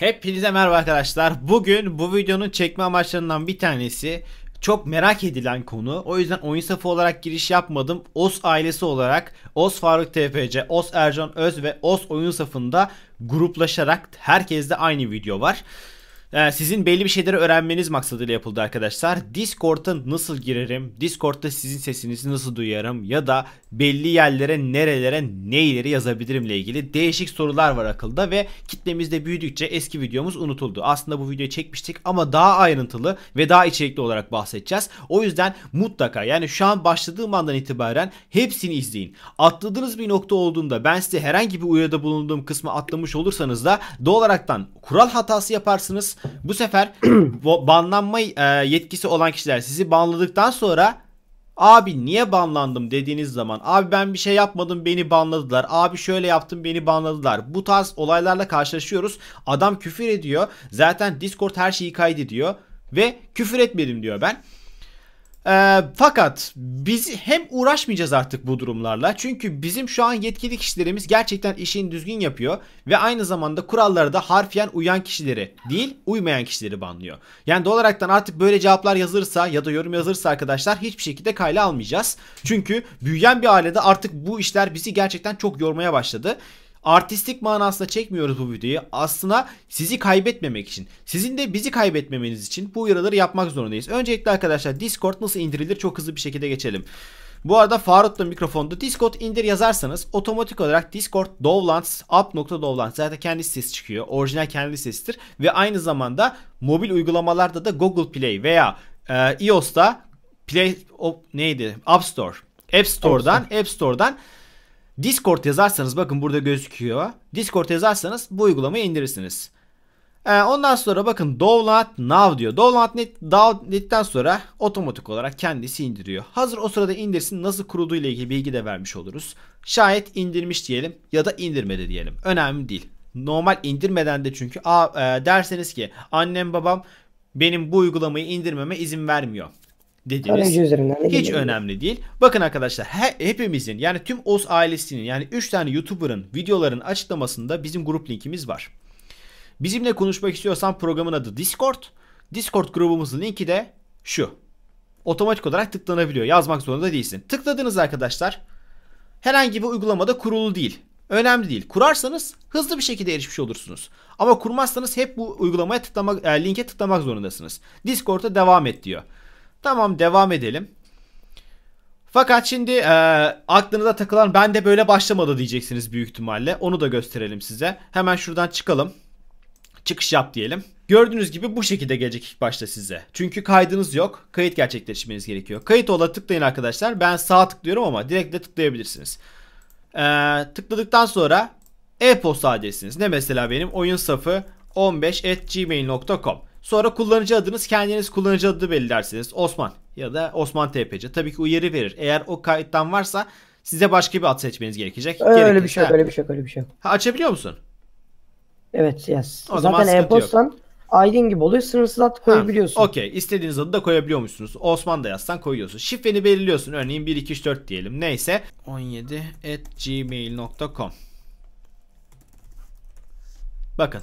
Hepinize merhaba arkadaşlar. Bugün bu videonun çekme amaçlarından bir tanesi çok merak edilen konu. O yüzden oyun safı olarak giriş yapmadım. OS ailesi olarak OS Faruk TFC, OS Ercan Öz ve OS oyun safında gruplaşarak herkeste aynı video var. Ee, sizin belli bir şeyleri öğrenmeniz maksadıyla yapıldı arkadaşlar. Discord'a nasıl girerim? Discord'da sizin sesinizi nasıl duyarım? Ya da belli yerlere, nerelere, neyleri ile ilgili değişik sorular var akılda ve kitlemiz de büyüdükçe eski videomuz unutuldu. Aslında bu videoyu çekmiştik ama daha ayrıntılı ve daha içerikli olarak bahsedeceğiz. O yüzden mutlaka yani şu an başladığım andan itibaren hepsini izleyin. Atladığınız bir nokta olduğunda ben size herhangi bir uyarıda bulunduğum kısmı atlamış olursanız da doğal olaraktan kural hatası yaparsınız bu sefer banlanma e, yetkisi olan kişiler sizi banladıktan sonra abi niye banlandım dediğiniz zaman abi ben bir şey yapmadım beni banladılar abi şöyle yaptım beni banladılar bu tarz olaylarla karşılaşıyoruz adam küfür ediyor zaten discord her şeyi kaydediyor ve küfür etmedim diyor ben e, fakat biz hem uğraşmayacağız artık bu durumlarla. Çünkü bizim şu an yetkili kişilerimiz gerçekten işini düzgün yapıyor ve aynı zamanda kurallara da harfiyen uyan kişileri değil, uymayan kişileri banlıyor. Yani doğal olaraktan artık böyle cevaplar yazırsa ya da yorum yazırsa arkadaşlar hiçbir şekilde kayla almayacağız. Çünkü büyüyen bir ailede artık bu işler bizi gerçekten çok yormaya başladı artistik manasında çekmiyoruz bu videoyu. Aslına sizi kaybetmemek için, sizin de bizi kaybetmemeniz için bu uyarıları yapmak zorundayız. Öncelikle arkadaşlar Discord nasıl indirilir çok hızlı bir şekilde geçelim. Bu arada Faruk'ta mikrofonda Discord indir yazarsanız otomatik olarak Discord Dovlands app.dovlands zaten kendi ses çıkıyor. Orijinal kendi sesidir ve aynı zamanda mobil uygulamalarda da Google Play veya e, iOS'ta Play o, neydi? App Store. App Store'dan, App Store'dan Discord yazarsanız bakın burada gözüküyor. Discord yazarsanız bu uygulamayı indirirsiniz. Ee, ondan sonra bakın download now diyor. Download net, download'den sonra otomatik olarak kendisi indiriyor. Hazır o sırada indirsin nasıl kurulduğu ile ilgili bilgi de vermiş oluruz. Şayet indirmiş diyelim ya da indirmedi diyelim. Önemli değil. Normal indirmeden de çünkü a, e, derseniz ki annem babam benim bu uygulamayı indirmeme izin vermiyor dediniz. üzerinden de Hiç geliyor. önemli değil. Bakın arkadaşlar he, hepimizin yani tüm OS ailesinin yani 3 tane YouTuber'ın videoların açıklamasında bizim grup linkimiz var. Bizimle konuşmak istiyorsan programın adı Discord. Discord grubumuzun linki de şu. Otomatik olarak tıklanabiliyor. Yazmak zorunda değilsin. Tıkladınız arkadaşlar. Herhangi bir uygulamada kurulu değil. Önemli değil. Kurarsanız hızlı bir şekilde erişmiş olursunuz. Ama kurmazsanız hep bu uygulamaya tıklamak, e, linke tıklamak zorundasınız. Discord'a devam et diyor. Tamam devam edelim. Fakat şimdi e, aklınıza takılan ben de böyle başlamadı diyeceksiniz büyük ihtimalle. Onu da gösterelim size. Hemen şuradan çıkalım. Çıkış yap diyelim. Gördüğünüz gibi bu şekilde gelecek ilk başta size. Çünkü kaydınız yok. Kayıt gerçekleştirmeniz gerekiyor. Kayıt ola tıklayın arkadaşlar. Ben sağ tıklıyorum ama direkt de tıklayabilirsiniz. E, tıkladıktan sonra e-posta adresiniz. Ne mesela benim oyun safı 15.gmail.com Sonra kullanıcı adınız kendiniz kullanıcı adı belirlersiniz. Osman ya da Osman TPC. Tabii ki uyarı verir. Eğer o kayıttan varsa size başka bir ad seçmeniz gerekecek. Öyle Gerekirse, bir şey öyle bir şey öyle bir şey Ha, açabiliyor musun? Evet, yes. O Zaten e-postan Aydın gibi oluyor. Sınırsız ad koyabiliyorsun. Okey. İstediğiniz adı da koyabiliyormuşsunuz. Osman da yazsan koyuyorsun. Şifreni belirliyorsun. Örneğin 1, 2, 3, 4 diyelim. Neyse. 17 at gmail.com Bakın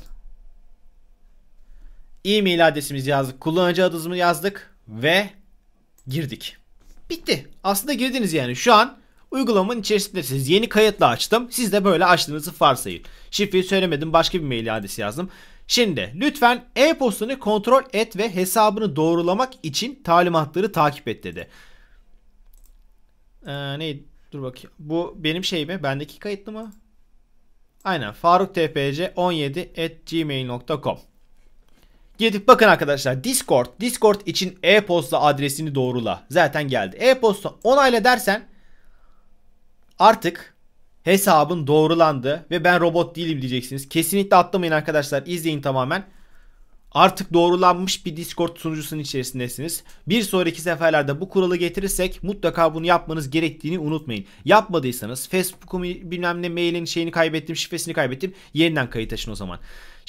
e-mail adresimizi yazdık, kullanıcı adımızı yazdık ve girdik. Bitti. Aslında girdiniz yani. Şu an uygulamanın içerisindesiniz. Yeni kayıtla açtım. Siz de böyle açtığınızı varsayın. Şifreyi söylemedim. Başka bir mail adresi yazdım. Şimdi lütfen e-postanı kontrol et ve hesabını doğrulamak için talimatları takip et dedi. Ee, neydi? Dur bakayım. Bu benim şey mi? Bendeki kayıtlı mı? Aynen. faruktpc17 at gmail.com Girdik bakın arkadaşlar Discord. Discord için e-posta adresini doğrula. Zaten geldi. E-posta onayla dersen artık hesabın doğrulandı ve ben robot değilim diyeceksiniz. Kesinlikle atlamayın arkadaşlar. İzleyin tamamen. Artık doğrulanmış bir Discord sunucusunun içerisindesiniz. Bir sonraki seferlerde bu kuralı getirirsek mutlaka bunu yapmanız gerektiğini unutmayın. Yapmadıysanız Facebook'un bilmem ne mailin şeyini kaybettim, şifresini kaybettim. Yeniden kayıt açın o zaman.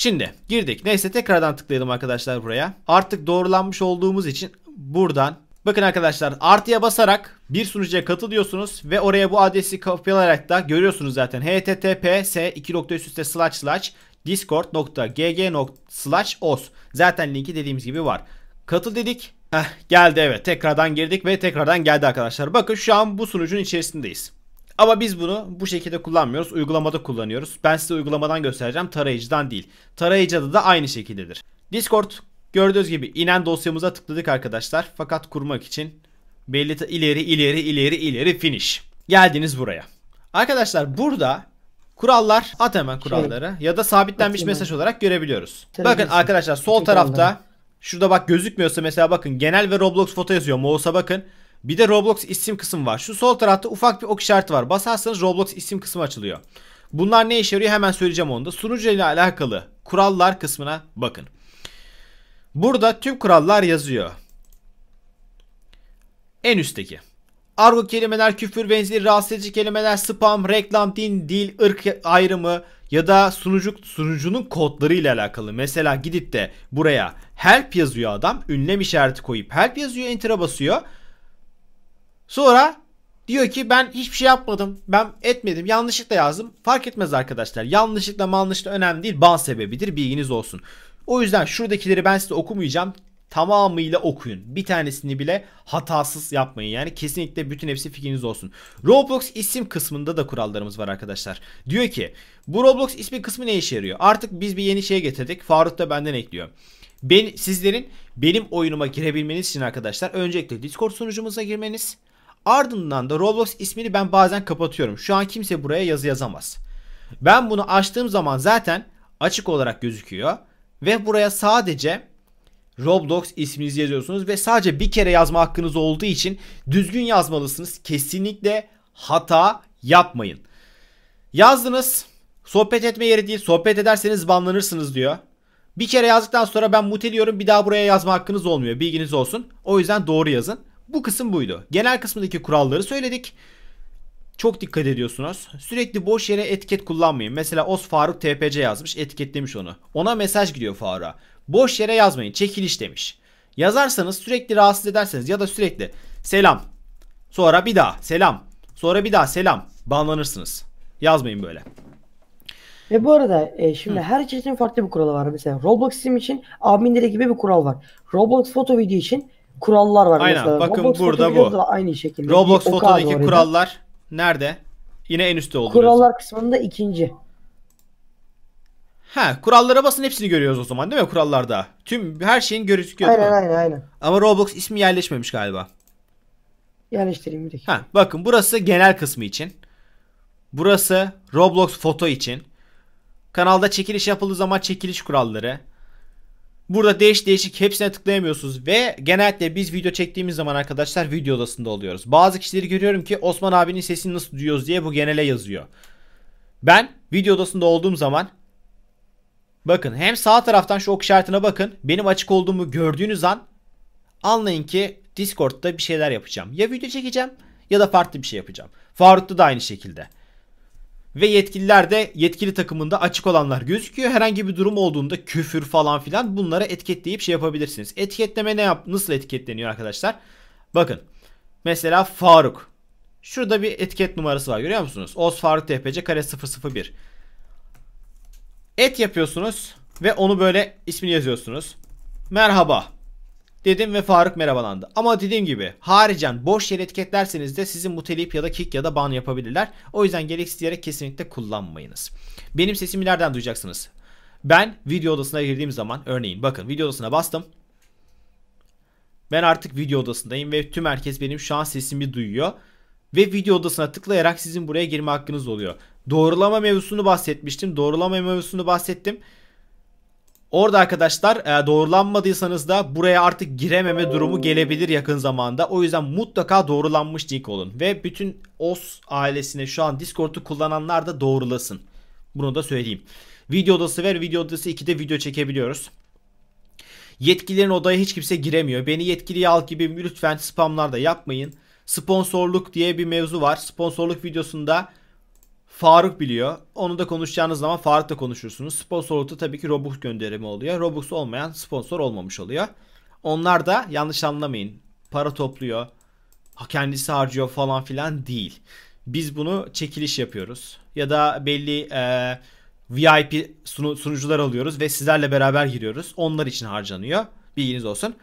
Şimdi girdik. Neyse tekrardan tıklayalım arkadaşlar buraya. Artık doğrulanmış olduğumuz için buradan Bakın arkadaşlar artıya basarak bir sunucuya katılıyorsunuz ve oraya bu adresi kopyalayarak da görüyorsunuz zaten. https 2.3 discord.gg.os Zaten linki dediğimiz gibi var. Katıl dedik. Heh, geldi evet tekrardan girdik ve tekrardan geldi arkadaşlar. Bakın şu an bu sunucun içerisindeyiz. Ama biz bunu bu şekilde kullanmıyoruz. Uygulamada kullanıyoruz. Ben size uygulamadan göstereceğim. Tarayıcıdan değil. Tarayıcıda da aynı şekildedir. Discord gördüğünüz gibi inen dosyamıza tıkladık arkadaşlar. Fakat kurmak için belli ileri ileri ileri ileri finish. Geldiniz buraya. Arkadaşlar burada kurallar at hemen kuralları şey, ya da sabitlenmiş mesaj olarak görebiliyoruz. Bakın arkadaşlar sol tarafta şurada bak gözükmüyorsa mesela bakın genel ve Roblox foto yazıyor. Mouse'a bakın. Bir de Roblox isim kısmı var. Şu sol tarafta ufak bir ok işareti var. Basarsanız Roblox isim kısmı açılıyor. Bunlar ne işe yarıyor hemen söyleyeceğim onu da. Sunucu ile alakalı kurallar kısmına bakın. Burada tüm kurallar yazıyor. En üstteki. Argo kelimeler, küfür benzeri, rahatsız edici kelimeler, spam, reklam, din, dil, ırk ayrımı ya da sunucu, sunucunun kodları ile alakalı. Mesela gidip de buraya help yazıyor adam. Ünlem işareti koyup help yazıyor, enter'a basıyor. Sonra diyor ki ben hiçbir şey yapmadım. Ben etmedim. Yanlışlıkla yazdım. Fark etmez arkadaşlar. Yanlışlıkla manlışla önemli değil. Ban sebebidir. Bilginiz olsun. O yüzden şuradakileri ben size okumayacağım. Tamamıyla okuyun. Bir tanesini bile hatasız yapmayın. Yani kesinlikle bütün hepsi fikriniz olsun. Roblox isim kısmında da kurallarımız var arkadaşlar. Diyor ki bu Roblox ismi kısmı ne işe yarıyor? Artık biz bir yeni şeye getirdik. Faruk da benden ekliyor. Ben, sizlerin benim oyunuma girebilmeniz için arkadaşlar öncelikle Discord sunucumuza girmeniz Ardından da Roblox ismini ben bazen kapatıyorum. Şu an kimse buraya yazı yazamaz. Ben bunu açtığım zaman zaten açık olarak gözüküyor. Ve buraya sadece Roblox isminizi yazıyorsunuz ve sadece bir kere yazma hakkınız olduğu için düzgün yazmalısınız. Kesinlikle hata yapmayın. Yazdınız. Sohbet etme yeri değil. Sohbet ederseniz banlanırsınız diyor. Bir kere yazdıktan sonra ben muteliyorum. Bir daha buraya yazma hakkınız olmuyor. Bilginiz olsun. O yüzden doğru yazın. Bu kısım buydu. Genel kısmındaki kuralları söyledik. Çok dikkat ediyorsunuz. Sürekli boş yere etiket kullanmayın. Mesela Os Faruk TPC yazmış etiketlemiş onu. Ona mesaj gidiyor Faruk'a. Boş yere yazmayın çekiliş demiş. Yazarsanız sürekli rahatsız ederseniz ya da sürekli selam sonra bir daha selam sonra bir daha selam banlanırsınız. Yazmayın böyle. Ve bu arada e, şimdi Hı. her çeşitin farklı bir kuralı var. Mesela Roblox isim için adminleri gibi bir kural var. Roblox foto video için kurallar var Aynen. mesela. Bakın Roblox burada bu. aynı şekilde. Roblox foto'daki kurallar nerede? Yine en üstte oldu. Kurallar diyorsun. kısmında ikinci. Ha kurallara basın hepsini görüyoruz o zaman değil mi kurallarda? Tüm her şeyin gözüküyor. Aynen aynen aynen. Ama Roblox ismi yerleşmemiş galiba. Yerleştireyim bir dakika. Ha bakın burası genel kısmı için. Burası Roblox foto için. Kanalda çekiliş yapıldığı zaman çekiliş kuralları. Burada değiş değişik hepsine tıklayamıyorsunuz ve genellikle biz video çektiğimiz zaman arkadaşlar video odasında oluyoruz. Bazı kişileri görüyorum ki Osman abinin sesini nasıl duyuyoruz diye bu genele yazıyor. Ben video odasında olduğum zaman bakın hem sağ taraftan şu ok işaretine bakın. Benim açık olduğumu gördüğünüz an anlayın ki Discord'da bir şeyler yapacağım. Ya video çekeceğim ya da farklı bir şey yapacağım. Faruk'ta da aynı şekilde. Ve yetkililer de yetkili takımında açık olanlar gözüküyor. Herhangi bir durum olduğunda küfür falan filan bunlara etiketleyip şey yapabilirsiniz. Etiketleme ne yap nasıl etiketleniyor arkadaşlar? Bakın mesela Faruk. Şurada bir etiket numarası var görüyor musunuz? Oz Faruk TPC kare 001. Et yapıyorsunuz ve onu böyle ismini yazıyorsunuz. Merhaba dedim ve Faruk merhabalandı. Ama dediğim gibi haricen boş yer etiketlerseniz de sizin mutelip ya da kick ya da ban yapabilirler. O yüzden gereksiz yere kesinlikle kullanmayınız. Benim sesimi nereden duyacaksınız? Ben video odasına girdiğim zaman örneğin bakın video odasına bastım. Ben artık video odasındayım ve tüm herkes benim şu an sesimi duyuyor. Ve video odasına tıklayarak sizin buraya girme hakkınız oluyor. Doğrulama mevzusunu bahsetmiştim. Doğrulama mevzusunu bahsettim. Orada arkadaşlar e, doğrulanmadıysanız da buraya artık girememe durumu gelebilir yakın zamanda. O yüzden mutlaka doğrulanmış link olun. Ve bütün OS ailesine şu an Discord'u kullananlar da doğrulasın. Bunu da söyleyeyim. Video odası ver. Video odası 2'de video çekebiliyoruz. Yetkililerin odaya hiç kimse giremiyor. Beni yetkiliye al gibi lütfen spamlar da yapmayın. Sponsorluk diye bir mevzu var. Sponsorluk videosunda Faruk biliyor. Onu da konuşacağınız zaman Faruk da konuşursunuz. Sponsorlukta tabii ki Robux gönderimi oluyor. Robux olmayan sponsor olmamış oluyor. Onlar da yanlış anlamayın. Para topluyor. Kendisi harcıyor falan filan değil. Biz bunu çekiliş yapıyoruz. Ya da belli e, VIP sunu, sunucular alıyoruz ve sizlerle beraber giriyoruz. Onlar için harcanıyor. Bilginiz olsun.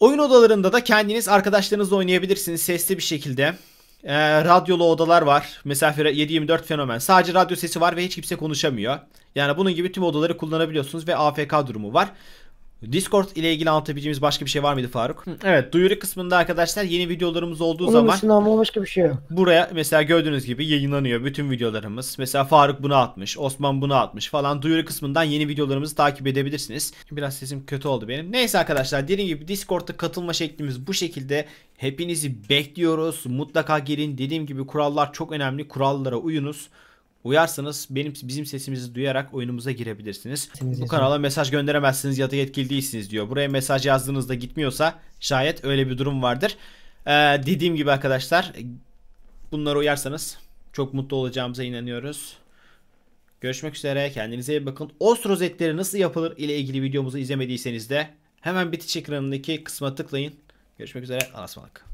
Oyun odalarında da kendiniz arkadaşlarınızla oynayabilirsiniz sesli bir şekilde e, radyolu odalar var. Mesafe 724 fenomen. Sadece radyo sesi var ve hiç kimse konuşamıyor. Yani bunun gibi tüm odaları kullanabiliyorsunuz ve AFK durumu var. Discord ile ilgili anlatabileceğimiz başka bir şey var mıydı Faruk? Evet duyuru kısmında arkadaşlar yeni videolarımız olduğu Onun zaman ama başka bir şey yok. Buraya mesela gördüğünüz gibi yayınlanıyor bütün videolarımız. Mesela Faruk bunu atmış, Osman bunu atmış falan. Duyuru kısmından yeni videolarımızı takip edebilirsiniz. Biraz sesim kötü oldu benim. Neyse arkadaşlar dediğim gibi Discord'da katılma şeklimiz bu şekilde. Hepinizi bekliyoruz. Mutlaka gelin. Dediğim gibi kurallar çok önemli. Kurallara uyunuz uyarsanız benim bizim sesimizi duyarak oyunumuza girebilirsiniz. Bu kanala mesaj gönderemezsiniz ya da yetkili değilsiniz diyor. Buraya mesaj yazdığınızda gitmiyorsa şayet öyle bir durum vardır. Ee, dediğim gibi arkadaşlar bunları uyarsanız çok mutlu olacağımıza inanıyoruz. Görüşmek üzere. Kendinize iyi bakın. Ostroz etleri nasıl yapılır ile ilgili videomuzu izlemediyseniz de hemen bitiş ekranındaki kısma tıklayın. Görüşmek üzere. Anasmalık.